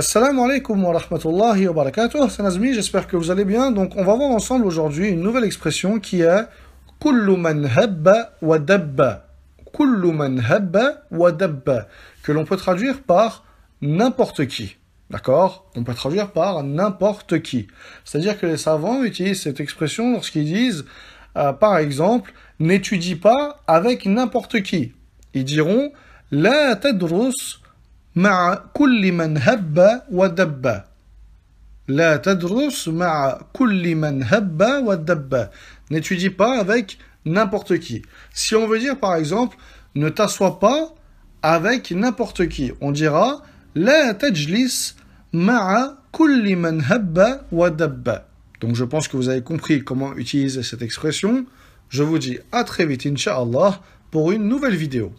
Assalamu alaikum wa rahmatullahi wa barakatuh, c'est j'espère que vous allez bien. Donc on va voir ensemble aujourd'hui une nouvelle expression qui est Kullu habba wa dabba. Kullu habba wa dabba. Que l'on peut traduire par n'importe qui. D'accord On peut traduire par n'importe qui. C'est-à-dire que les savants utilisent cette expression lorsqu'ils disent, euh, par exemple, n'étudie pas avec n'importe qui. Ils diront, la tête tadrus مع كل من هب n'étudie pas avec n'importe qui si on veut dire par exemple ne t'assois pas avec n'importe qui on dira habba donc je pense que vous avez compris comment utiliser cette expression je vous dis à très vite inshallah pour une nouvelle vidéo